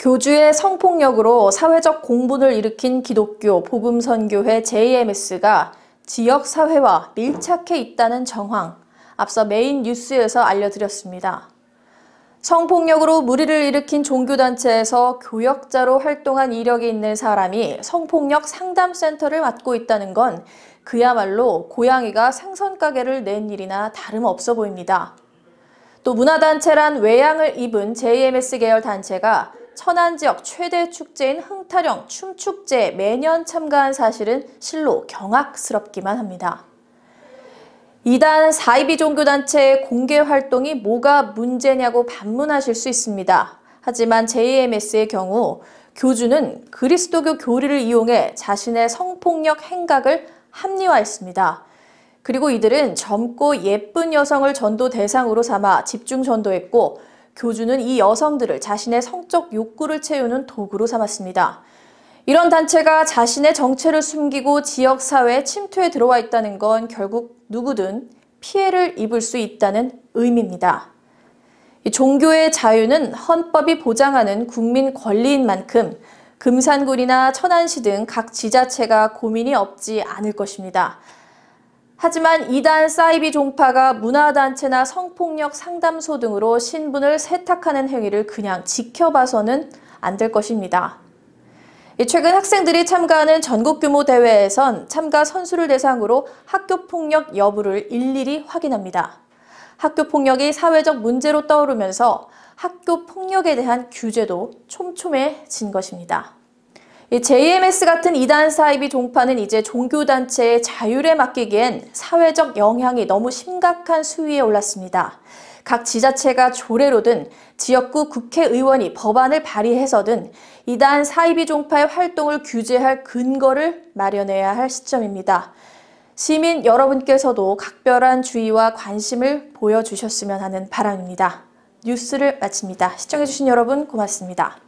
교주의 성폭력으로 사회적 공분을 일으킨 기독교 복음선교회 JMS가 지역 사회와 밀착해 있다는 정황, 앞서 메인 뉴스에서 알려드렸습니다. 성폭력으로 무리를 일으킨 종교단체에서 교역자로 활동한 이력이 있는 사람이 성폭력 상담센터를 맡고 있다는 건 그야말로 고양이가 생선가게를 낸 일이나 다름없어 보입니다. 또 문화단체란 외양을 입은 JMS 계열 단체가 천안 지역 최대 축제인 흥타령 춤축제에 매년 참가한 사실은 실로 경악스럽기만 합니다. 이단 4.22 종교단체의 공개 활동이 뭐가 문제냐고 반문하실 수 있습니다. 하지만 JMS의 경우 교주는 그리스도교 교리를 이용해 자신의 성폭력 행각을 합리화했습니다. 그리고 이들은 젊고 예쁜 여성을 전도 대상으로 삼아 집중 전도했고 교주는 이 여성들을 자신의 성적 욕구를 채우는 도구로 삼았습니다. 이런 단체가 자신의 정체를 숨기고 지역사회에 침투해 들어와 있다는 건 결국 누구든 피해를 입을 수 있다는 의미입니다. 종교의 자유는 헌법이 보장하는 국민 권리인 만큼 금산군이나 천안시 등 각 지자체가 고민이 없지 않을 것입니다. 하지만 이단 사이비 종파가 문화단체나 성폭력 상담소 등으로 신분을 세탁하는 행위를 그냥 지켜봐서는 안 될 것입니다. 최근 학생들이 참가하는 전국 규모 대회에선 참가 선수를 대상으로 학교폭력 여부를 일일이 확인합니다. 학교폭력이 사회적 문제로 떠오르면서 학교폭력에 대한 규제도 촘촘해진 것입니다. 이 JMS 같은 이단 사이비 종파는 이제 종교단체의 자율에 맡기기엔 사회적 영향이 너무 심각한 수위에 올랐습니다. 각 지자체가 조례로든 지역구 국회의원이 법안을 발의해서든 이단 사이비 종파의 활동을 규제할 근거를 마련해야 할 시점입니다. 시민 여러분께서도 각별한 주의와 관심을 보여주셨으면 하는 바람입니다. 뉴스를 마칩니다. 시청해주신 여러분 고맙습니다.